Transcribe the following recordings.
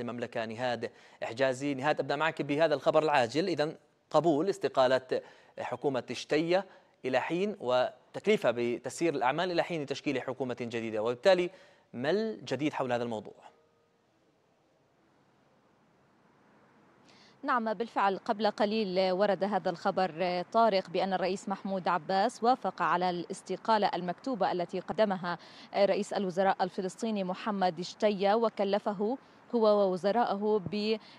المملكة نهاد إحجازي نهاد أبدأ معك بهذا الخبر العاجل إذا قبول استقالة حكومة شتية إلى حين وتكليفها بتسيير الأعمال إلى حين تشكيل حكومة جديدة وبالتالي ما الجديد حول هذا الموضوع؟ نعم بالفعل قبل قليل ورد هذا الخبر طارق بأن الرئيس محمود عباس وافق على الاستقالة المكتوبة التي قدمها رئيس الوزراء الفلسطيني محمد شتية وكلفه هو ووزرائه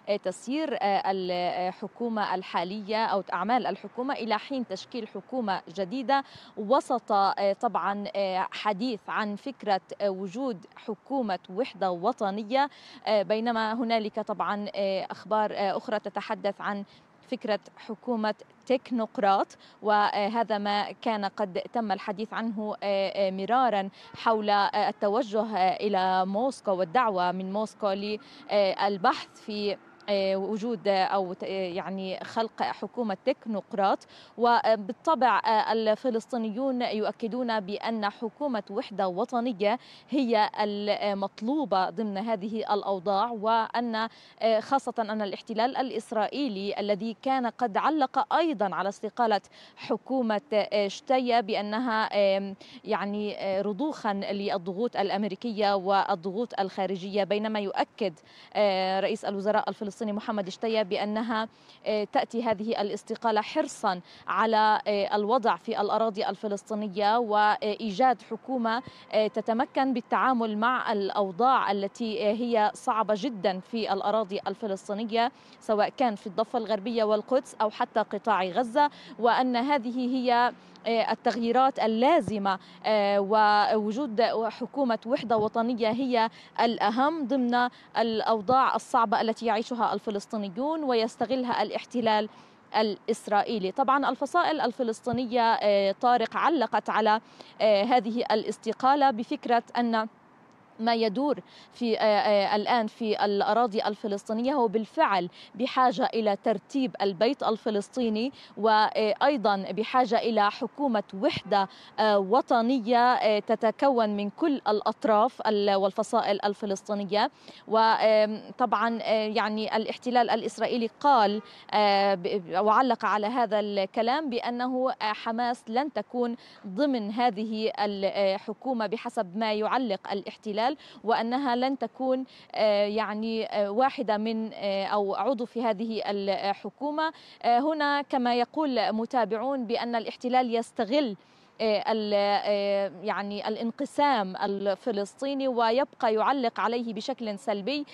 بتسيير آه، الحكومة الحالية أو أعمال الحكومة إلى حين تشكيل حكومة جديدة وسط آه، طبعا آه، حديث عن فكرة وجود حكومة وحدة وطنية بينما هنالك طبعا أخبار أخرى تتحدث عن فكرة حكومة تكنوقراط وهذا ما كان قد تم الحديث عنه آه، آه، مرارا حول آه، التوجه إلى موسكو والدعوة من موسكو للبحث في آه، وجود آه، او آه، يعني خلق حكومه تكنوقراط وبالطبع الفلسطينيون يؤكدون بان حكومه وحده وطنيه هي المطلوبه ضمن هذه الاوضاع وان خاصه ان الاحتلال الاسرائيلي الذي كان قد علق ايضا على استقاله حكومه شتيه بانها يعني رضوخا للضغوط الامريكيه والضغوط الخارجيه بينما يؤكد رئيس الوزراء الفلسطيني الفلسطيني محمد اشتيا بأنها آه، تأتي هذه الاستقالة حرصا على آه، الوضع في الأراضي الفلسطينية وإيجاد حكومة آه، تتمكن بالتعامل مع الأوضاع التي هي صعبة جدا في الأراضي الفلسطينية سواء كان في الضفة الغربية والقدس أو حتى قطاع غزة وأن هذه هي التغييرات اللازمه ووجود حكومه وحده وطنيه هي الاهم ضمن الاوضاع الصعبه التي يعيشها الفلسطينيون ويستغلها الاحتلال الإسرائيلي طبعا الفصائل الفلسطينية آه، طارق علقت على آه، هذه الاستقالة بفكرة أن ما يدور في آه، آه، الآن في الأراضي الفلسطينية هو بالفعل بحاجة إلى ترتيب البيت الفلسطيني وأيضا بحاجة إلى حكومة وحدة آه، وطنية تتكون من كل الأطراف والفصائل الفلسطينية وطبعا يعني الاحتلال الإسرائيلي قال وعلق على هذا الكلام بأنه حماس لن تكون ضمن هذه الحكومة بحسب ما يعلق الاحتلال الاحتلال وأنها لن تكون آه، يعني آه، واحدة من آه، أو عضو في هذه الحكومة هنا كما يقول متابعون بأن الاحتلال يستغل آه، آه، يعني الانقسام الفلسطيني ويبقى يعلق عليه بشكل سلبي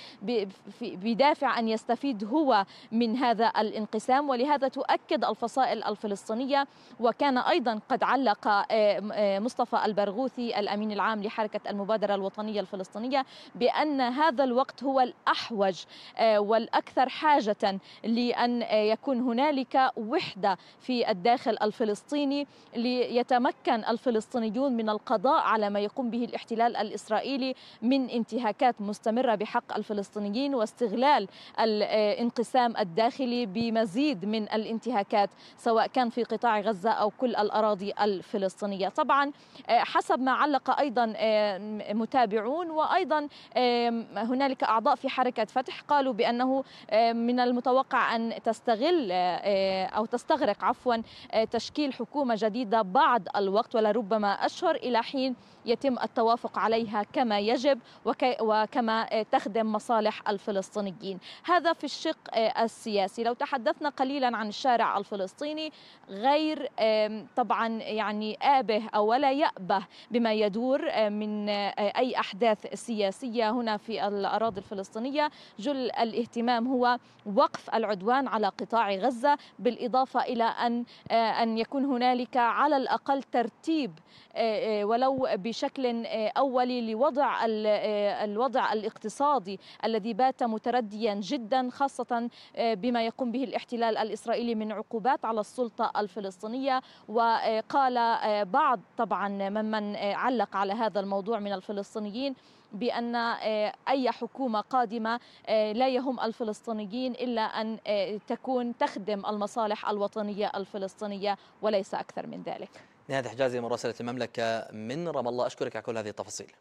بدافع ان يستفيد هو من هذا الانقسام ولهذا تؤكد الفصائل الفلسطينيه وكان ايضا قد علق آه، مصطفى البرغوثي الامين العام لحركه المبادره الوطنيه الفلسطينيه بان هذا الوقت هو الاحوج والاكثر حاجه لان يكون هنالك وحده في الداخل الفلسطيني ليتمكن يتمكن الفلسطينيون من القضاء على ما يقوم به الاحتلال الإسرائيلي من انتهاكات مستمرة بحق الفلسطينيين واستغلال الانقسام الداخلي بمزيد من الانتهاكات سواء كان في قطاع غزة أو كل الأراضي الفلسطينية طبعا حسب ما علق أيضا متابعون وأيضا هنالك أعضاء في حركة فتح قالوا بأنه من المتوقع أن تستغل أو تستغرق عفوا تشكيل حكومة جديدة بعد الوقت ولربما أشهر إلى حين يتم التوافق عليها كما يجب وكما تخدم مصالح الفلسطينيين هذا في الشق السياسي لو تحدثنا قليلا عن الشارع الفلسطيني غير طبعا يعني آبه أو ولا يأبه بما يدور من أي أحداث سياسية هنا في الأراضي الفلسطينية جل الاهتمام هو وقف العدوان على قطاع غزة بالإضافة إلى أن أن يكون هنالك على الأقل ترتيب آه، آه، ولو بشكل آه، أولي لوضع الوضع الاقتصادي الذي بات مترديا جدا خاصة بما يقوم به الاحتلال الإسرائيلي من عقوبات على السلطة الفلسطينية وقال بعض طبعا ممن علق على هذا الموضوع من الفلسطينيين بأن أي حكومة قادمة لا يهم الفلسطينيين إلا أن تكون تخدم المصالح الوطنية الفلسطينية وليس أكثر من ذلك نهاد حجازي مراسلة المملكة من رام الله أشكرك على كل هذه التفاصيل